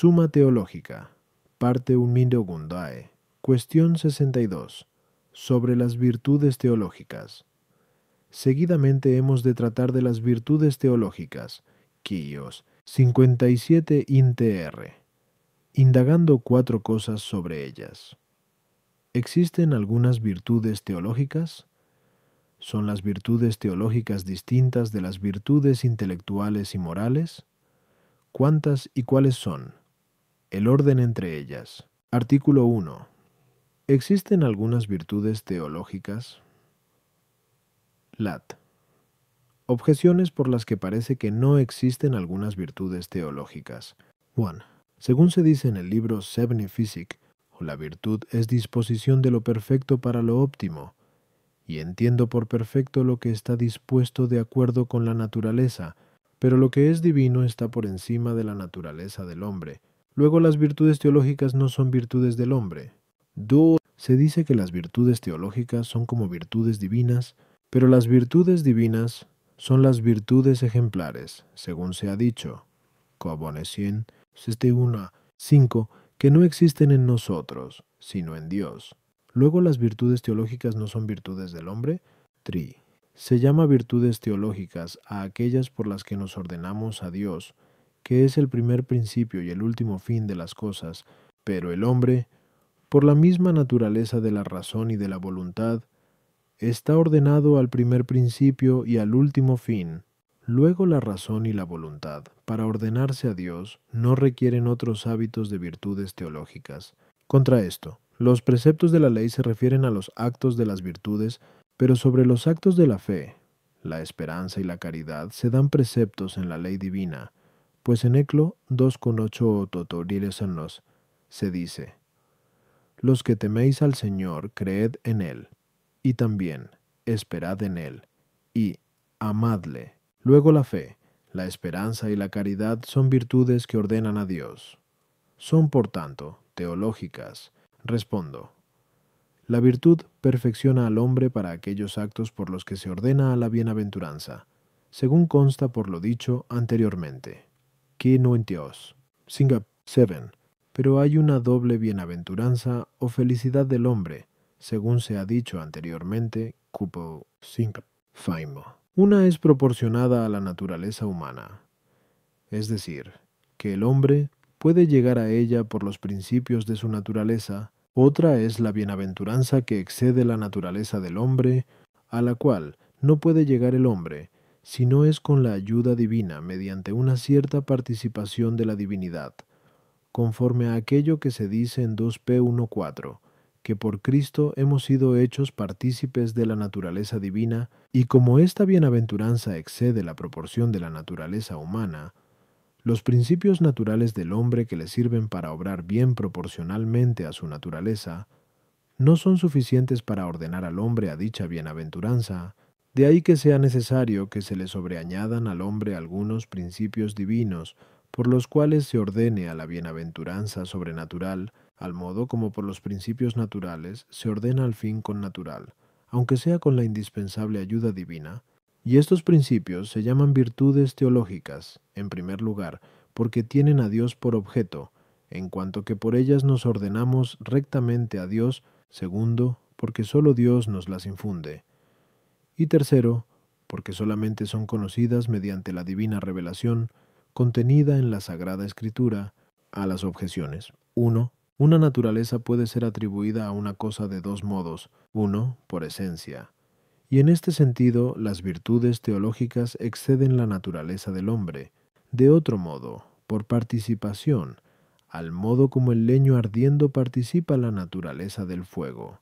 Suma Teológica, parte gundae, cuestión 62, sobre las virtudes teológicas. Seguidamente hemos de tratar de las virtudes teológicas, Quillos 57 INTR, indagando cuatro cosas sobre ellas. ¿Existen algunas virtudes teológicas? ¿Son las virtudes teológicas distintas de las virtudes intelectuales y morales? ¿Cuántas y cuáles son? El orden entre ellas. Artículo 1. ¿Existen algunas virtudes teológicas? Lat. Objeciones por las que parece que no existen algunas virtudes teológicas. 1. Según se dice en el libro Sevni Physic, la virtud es disposición de lo perfecto para lo óptimo, y entiendo por perfecto lo que está dispuesto de acuerdo con la naturaleza, pero lo que es divino está por encima de la naturaleza del hombre, Luego las virtudes teológicas no son virtudes del hombre. se dice que las virtudes teológicas son como virtudes divinas, pero las virtudes divinas son las virtudes ejemplares, según se ha dicho. 5, que no existen en nosotros, sino en Dios. Luego las virtudes teológicas no son virtudes del hombre. Tri. Se llama virtudes teológicas a aquellas por las que nos ordenamos a Dios, que es el primer principio y el último fin de las cosas, pero el hombre, por la misma naturaleza de la razón y de la voluntad, está ordenado al primer principio y al último fin. Luego la razón y la voluntad, para ordenarse a Dios, no requieren otros hábitos de virtudes teológicas. Contra esto, los preceptos de la ley se refieren a los actos de las virtudes, pero sobre los actos de la fe, la esperanza y la caridad se dan preceptos en la ley divina, pues en Eclo 2.8 con ocho totoriles en se dice, los que teméis al Señor, creed en Él, y también esperad en Él, y amadle. Luego la fe, la esperanza y la caridad son virtudes que ordenan a Dios. Son, por tanto, teológicas. Respondo. La virtud perfecciona al hombre para aquellos actos por los que se ordena a la bienaventuranza, según consta por lo dicho anteriormente. 7. Pero hay una doble bienaventuranza o felicidad del hombre, según se ha dicho anteriormente, cupo Faimo. Una es proporcionada a la naturaleza humana, es decir, que el hombre puede llegar a ella por los principios de su naturaleza, otra es la bienaventuranza que excede la naturaleza del hombre, a la cual no puede llegar el hombre, si no es con la ayuda divina mediante una cierta participación de la divinidad, conforme a aquello que se dice en 2P 1.4, que por Cristo hemos sido hechos partícipes de la naturaleza divina, y como esta bienaventuranza excede la proporción de la naturaleza humana, los principios naturales del hombre que le sirven para obrar bien proporcionalmente a su naturaleza, no son suficientes para ordenar al hombre a dicha bienaventuranza, de ahí que sea necesario que se le sobreañadan al hombre algunos principios divinos, por los cuales se ordene a la bienaventuranza sobrenatural, al modo como por los principios naturales se ordena al fin con natural, aunque sea con la indispensable ayuda divina, y estos principios se llaman virtudes teológicas, en primer lugar, porque tienen a Dios por objeto, en cuanto que por ellas nos ordenamos rectamente a Dios, segundo, porque sólo Dios nos las infunde, y tercero, porque solamente son conocidas mediante la divina revelación contenida en la Sagrada Escritura a las objeciones. 1. Una naturaleza puede ser atribuida a una cosa de dos modos. Uno, Por esencia. Y en este sentido, las virtudes teológicas exceden la naturaleza del hombre. De otro modo, por participación, al modo como el leño ardiendo participa la naturaleza del fuego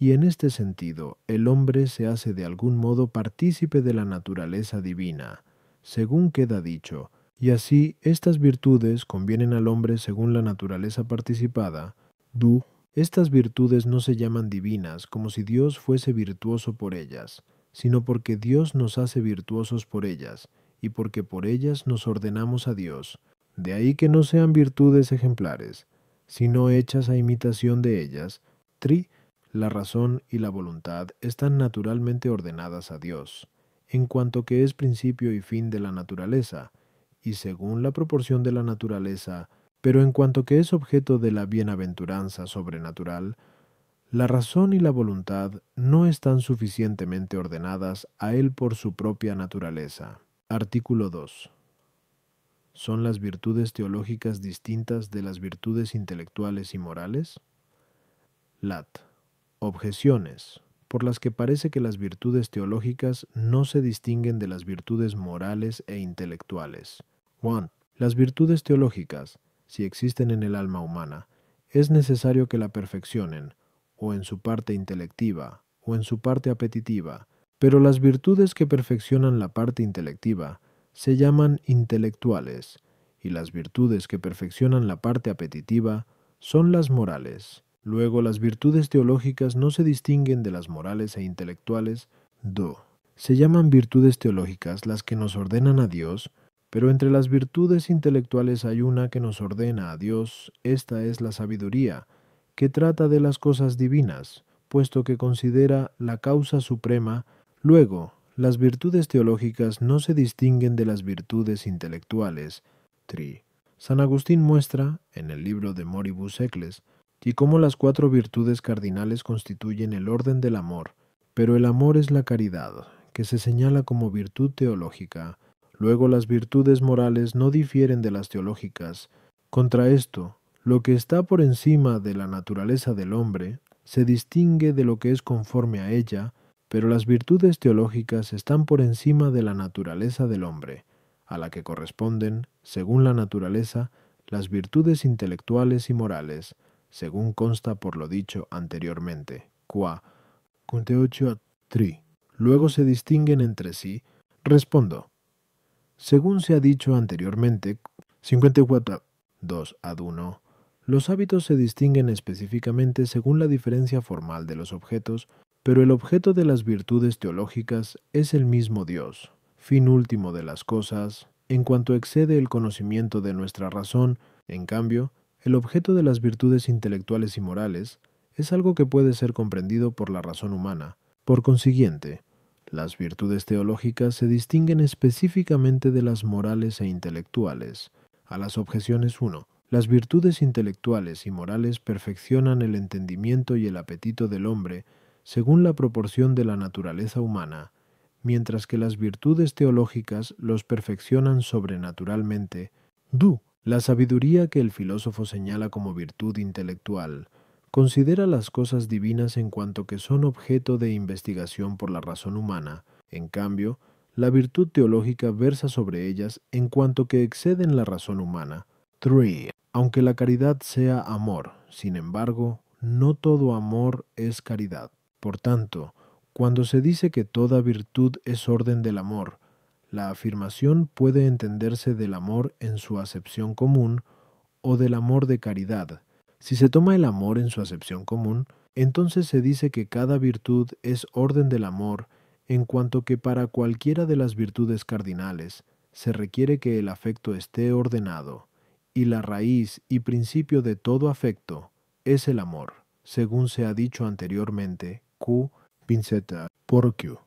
y en este sentido el hombre se hace de algún modo partícipe de la naturaleza divina, según queda dicho, y así estas virtudes convienen al hombre según la naturaleza participada, du, estas virtudes no se llaman divinas como si Dios fuese virtuoso por ellas, sino porque Dios nos hace virtuosos por ellas, y porque por ellas nos ordenamos a Dios, de ahí que no sean virtudes ejemplares, sino hechas a imitación de ellas, tri, la razón y la voluntad están naturalmente ordenadas a Dios, en cuanto que es principio y fin de la naturaleza, y según la proporción de la naturaleza, pero en cuanto que es objeto de la bienaventuranza sobrenatural, la razón y la voluntad no están suficientemente ordenadas a Él por su propia naturaleza. Artículo 2. ¿Son las virtudes teológicas distintas de las virtudes intelectuales y morales? Lat objeciones por las que parece que las virtudes teológicas no se distinguen de las virtudes morales e intelectuales. 1. Las virtudes teológicas, si existen en el alma humana, es necesario que la perfeccionen, o en su parte intelectiva, o en su parte apetitiva, pero las virtudes que perfeccionan la parte intelectiva se llaman intelectuales, y las virtudes que perfeccionan la parte apetitiva son las morales. Luego, las virtudes teológicas no se distinguen de las morales e intelectuales, do. Se llaman virtudes teológicas las que nos ordenan a Dios, pero entre las virtudes intelectuales hay una que nos ordena a Dios, esta es la sabiduría, que trata de las cosas divinas, puesto que considera la causa suprema, luego, las virtudes teológicas no se distinguen de las virtudes intelectuales, tri. San Agustín muestra, en el libro de Moribus Eccles, y cómo las cuatro virtudes cardinales constituyen el orden del amor, pero el amor es la caridad, que se señala como virtud teológica. Luego las virtudes morales no difieren de las teológicas. Contra esto, lo que está por encima de la naturaleza del hombre se distingue de lo que es conforme a ella, pero las virtudes teológicas están por encima de la naturaleza del hombre, a la que corresponden, según la naturaleza, las virtudes intelectuales y morales, según consta por lo dicho anteriormente, qua tri, luego se distinguen entre sí, respondo. Según se ha dicho anteriormente, 54 2 ad 1, los hábitos se distinguen específicamente según la diferencia formal de los objetos, pero el objeto de las virtudes teológicas es el mismo Dios, fin último de las cosas, en cuanto excede el conocimiento de nuestra razón, en cambio, el objeto de las virtudes intelectuales y morales es algo que puede ser comprendido por la razón humana. Por consiguiente, las virtudes teológicas se distinguen específicamente de las morales e intelectuales. A las objeciones 1. Las virtudes intelectuales y morales perfeccionan el entendimiento y el apetito del hombre según la proporción de la naturaleza humana, mientras que las virtudes teológicas los perfeccionan sobrenaturalmente. Du, la sabiduría que el filósofo señala como virtud intelectual considera las cosas divinas en cuanto que son objeto de investigación por la razón humana, en cambio, la virtud teológica versa sobre ellas en cuanto que exceden la razón humana. 3. Aunque la caridad sea amor, sin embargo, no todo amor es caridad. Por tanto, cuando se dice que toda virtud es orden del amor, la afirmación puede entenderse del amor en su acepción común o del amor de caridad. Si se toma el amor en su acepción común, entonces se dice que cada virtud es orden del amor, en cuanto que para cualquiera de las virtudes cardinales se requiere que el afecto esté ordenado, y la raíz y principio de todo afecto es el amor, según se ha dicho anteriormente, Q. vinceta por Q.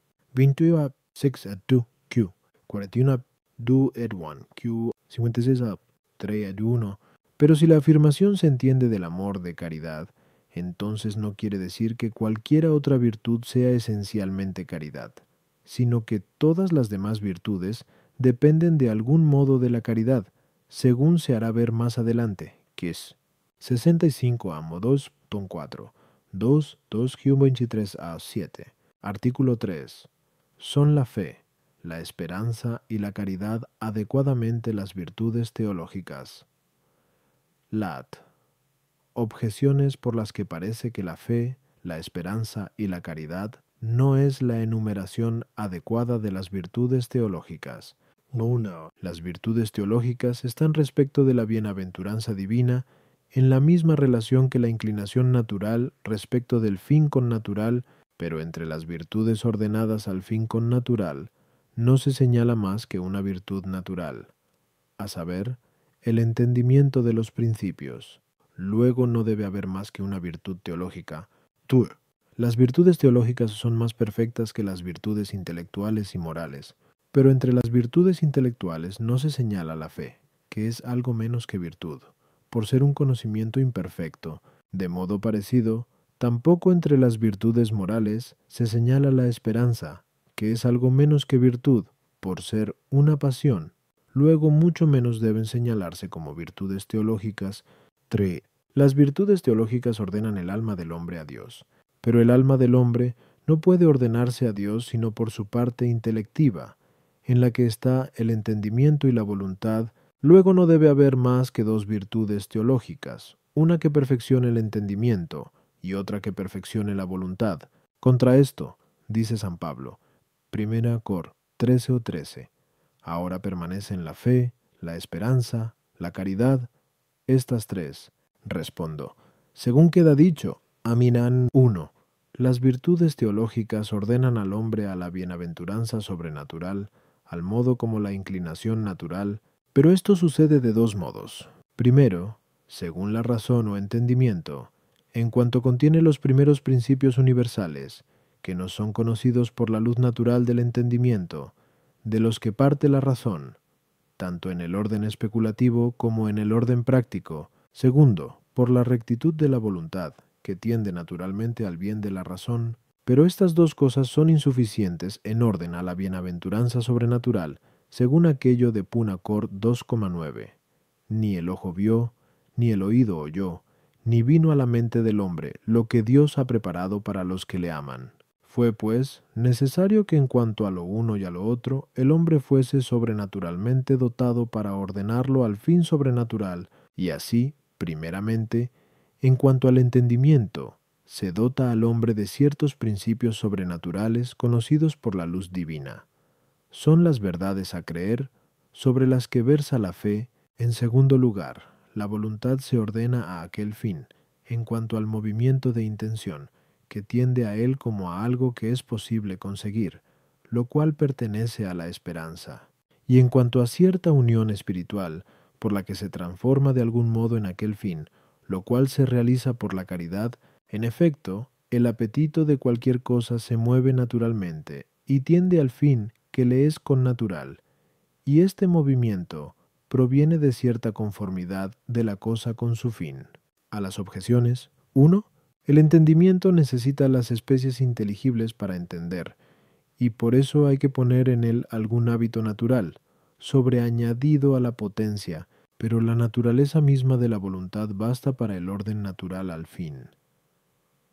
41 do et 1, Q 56 a 3 et 1. Pero si la afirmación se entiende del amor de caridad, entonces no quiere decir que cualquiera otra virtud sea esencialmente caridad, sino que todas las demás virtudes dependen de algún modo de la caridad, según se hará ver más adelante, que es 65 amo 2, ton 4, 2, 2, 23 a 7, artículo 3. Son la fe, la esperanza y la caridad adecuadamente las virtudes teológicas. Lat. Objeciones por las que parece que la fe, la esperanza y la caridad no es la enumeración adecuada de las virtudes teológicas. 1. Las virtudes teológicas están respecto de la bienaventuranza divina en la misma relación que la inclinación natural respecto del fin con natural, pero entre las virtudes ordenadas al fin con natural no se señala más que una virtud natural, a saber, el entendimiento de los principios. Luego no debe haber más que una virtud teológica. Tú, las virtudes teológicas son más perfectas que las virtudes intelectuales y morales, pero entre las virtudes intelectuales no se señala la fe, que es algo menos que virtud, por ser un conocimiento imperfecto. De modo parecido, tampoco entre las virtudes morales se señala la esperanza, que es algo menos que virtud, por ser una pasión, luego mucho menos deben señalarse como virtudes teológicas. 3. Las virtudes teológicas ordenan el alma del hombre a Dios, pero el alma del hombre no puede ordenarse a Dios sino por su parte intelectiva, en la que está el entendimiento y la voluntad, luego no debe haber más que dos virtudes teológicas, una que perfeccione el entendimiento y otra que perfeccione la voluntad. Contra esto, dice San Pablo, Primera Cor 13 o 13. Ahora permanecen la fe, la esperanza, la caridad, estas tres. Respondo, según queda dicho, Aminán 1. Las virtudes teológicas ordenan al hombre a la bienaventuranza sobrenatural, al modo como la inclinación natural, pero esto sucede de dos modos. Primero, según la razón o entendimiento, en cuanto contiene los primeros principios universales, que no son conocidos por la luz natural del entendimiento, de los que parte la razón, tanto en el orden especulativo como en el orden práctico, segundo, por la rectitud de la voluntad, que tiende naturalmente al bien de la razón, pero estas dos cosas son insuficientes en orden a la bienaventuranza sobrenatural, según aquello de Punacor 2,9. Ni el ojo vio, ni el oído oyó, ni vino a la mente del hombre lo que Dios ha preparado para los que le aman. Fue, pues, necesario que en cuanto a lo uno y a lo otro, el hombre fuese sobrenaturalmente dotado para ordenarlo al fin sobrenatural, y así, primeramente, en cuanto al entendimiento, se dota al hombre de ciertos principios sobrenaturales conocidos por la luz divina. Son las verdades a creer, sobre las que versa la fe, en segundo lugar, la voluntad se ordena a aquel fin, en cuanto al movimiento de intención, que tiende a él como a algo que es posible conseguir, lo cual pertenece a la esperanza. Y en cuanto a cierta unión espiritual, por la que se transforma de algún modo en aquel fin, lo cual se realiza por la caridad, en efecto, el apetito de cualquier cosa se mueve naturalmente y tiende al fin que le es connatural, y este movimiento proviene de cierta conformidad de la cosa con su fin. A las objeciones 1. El entendimiento necesita las especies inteligibles para entender, y por eso hay que poner en él algún hábito natural, sobreañadido a la potencia, pero la naturaleza misma de la voluntad basta para el orden natural al fin,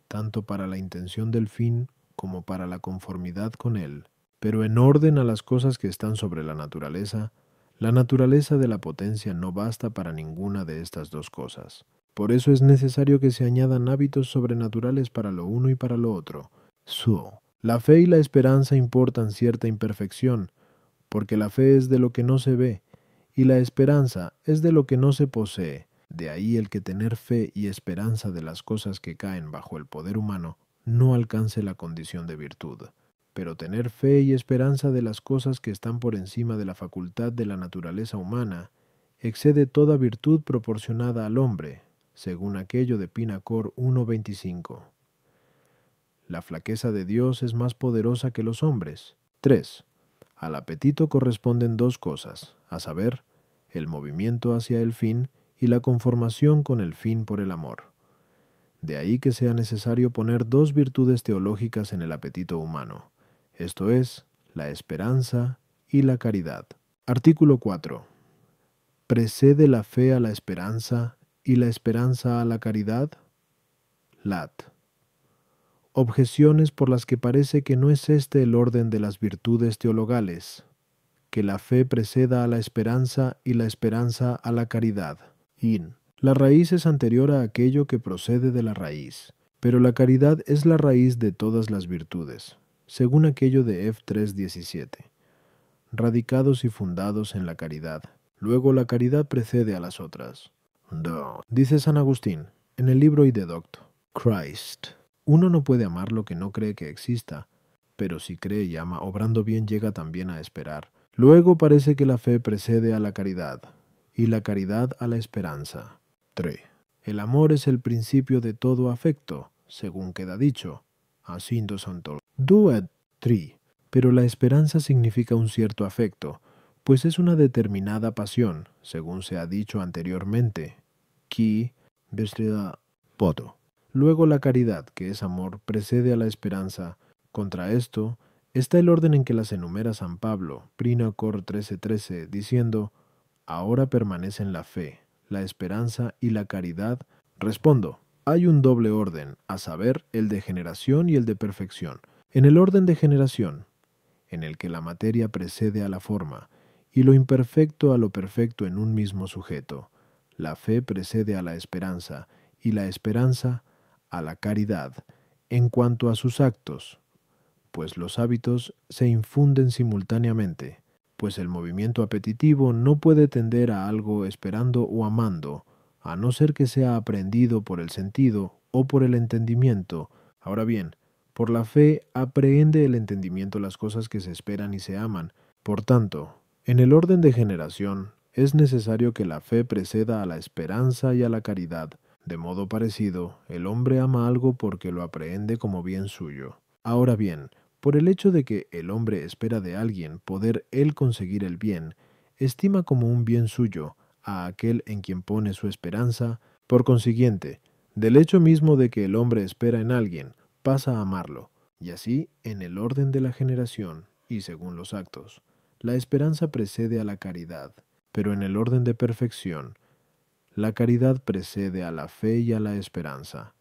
tanto para la intención del fin como para la conformidad con él, pero en orden a las cosas que están sobre la naturaleza, la naturaleza de la potencia no basta para ninguna de estas dos cosas. Por eso es necesario que se añadan hábitos sobrenaturales para lo uno y para lo otro. Su. La fe y la esperanza importan cierta imperfección, porque la fe es de lo que no se ve, y la esperanza es de lo que no se posee. De ahí el que tener fe y esperanza de las cosas que caen bajo el poder humano no alcance la condición de virtud. Pero tener fe y esperanza de las cosas que están por encima de la facultad de la naturaleza humana excede toda virtud proporcionada al hombre, según aquello de Pinacor 1.25. La flaqueza de Dios es más poderosa que los hombres. 3. Al apetito corresponden dos cosas, a saber, el movimiento hacia el fin y la conformación con el fin por el amor. De ahí que sea necesario poner dos virtudes teológicas en el apetito humano, esto es, la esperanza y la caridad. Artículo 4. Precede la fe a la esperanza y la esperanza a la caridad? Lat. Objeciones por las que parece que no es este el orden de las virtudes teologales, que la fe preceda a la esperanza y la esperanza a la caridad. In. La raíz es anterior a aquello que procede de la raíz, pero la caridad es la raíz de todas las virtudes, según aquello de F 3.17. Radicados y fundados en la caridad. Luego la caridad precede a las otras. Dice San Agustín, en el libro y de Christ. Uno no puede amar lo que no cree que exista, pero si cree y ama, obrando bien llega también a esperar. Luego parece que la fe precede a la caridad, y la caridad a la esperanza. 3. El amor es el principio de todo afecto, según queda dicho. do Santo. it, tri. Pero la esperanza significa un cierto afecto, pues es una determinada pasión, según se ha dicho anteriormente, poto. Luego la caridad, que es amor, precede a la esperanza. Contra esto está el orden en que las enumera San Pablo, Prina Cor 13:13, diciendo, Ahora permanecen la fe, la esperanza y la caridad. Respondo, hay un doble orden, a saber, el de generación y el de perfección. En el orden de generación, en el que la materia precede a la forma, y lo imperfecto a lo perfecto en un mismo sujeto, la fe precede a la esperanza y la esperanza a la caridad en cuanto a sus actos, pues los hábitos se infunden simultáneamente, pues el movimiento apetitivo no puede tender a algo esperando o amando, a no ser que sea aprendido por el sentido o por el entendimiento. Ahora bien, por la fe aprehende el entendimiento las cosas que se esperan y se aman. Por tanto, en el orden de generación, es necesario que la fe preceda a la esperanza y a la caridad. De modo parecido, el hombre ama algo porque lo aprehende como bien suyo. Ahora bien, por el hecho de que el hombre espera de alguien poder él conseguir el bien, estima como un bien suyo a aquel en quien pone su esperanza, por consiguiente, del hecho mismo de que el hombre espera en alguien, pasa a amarlo, y así en el orden de la generación y según los actos. La esperanza precede a la caridad, pero en el orden de perfección, la caridad precede a la fe y a la esperanza,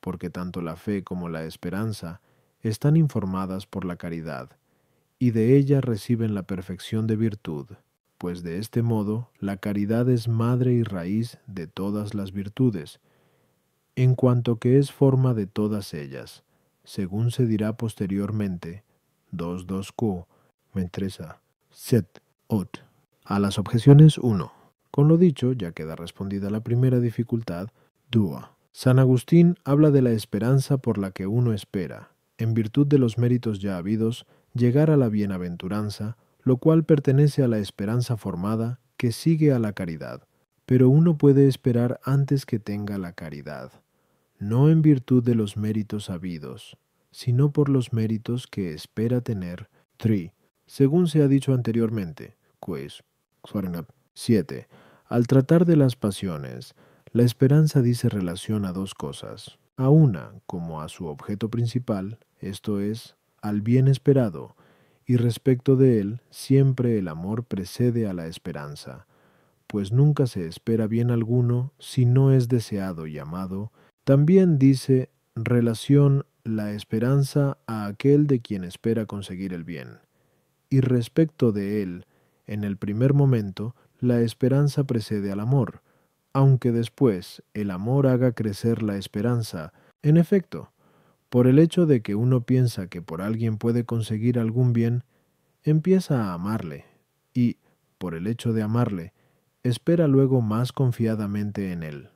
porque tanto la fe como la esperanza están informadas por la caridad, y de ella reciben la perfección de virtud, pues de este modo la caridad es madre y raíz de todas las virtudes, en cuanto que es forma de todas ellas, según se dirá posteriormente, 2.2q, mentresa, set, ot. A las objeciones 1. Con lo dicho, ya queda respondida la primera dificultad, 2. San Agustín habla de la esperanza por la que uno espera, en virtud de los méritos ya habidos, llegar a la bienaventuranza, lo cual pertenece a la esperanza formada que sigue a la caridad. Pero uno puede esperar antes que tenga la caridad, no en virtud de los méritos habidos, sino por los méritos que espera tener. 3. Según se ha dicho anteriormente, pues 7. Al tratar de las pasiones, la esperanza dice relación a dos cosas, a una como a su objeto principal, esto es, al bien esperado, y respecto de él siempre el amor precede a la esperanza, pues nunca se espera bien alguno si no es deseado y amado, también dice relación la esperanza a aquel de quien espera conseguir el bien, y respecto de él en el primer momento, la esperanza precede al amor, aunque después el amor haga crecer la esperanza. En efecto, por el hecho de que uno piensa que por alguien puede conseguir algún bien, empieza a amarle y, por el hecho de amarle, espera luego más confiadamente en él.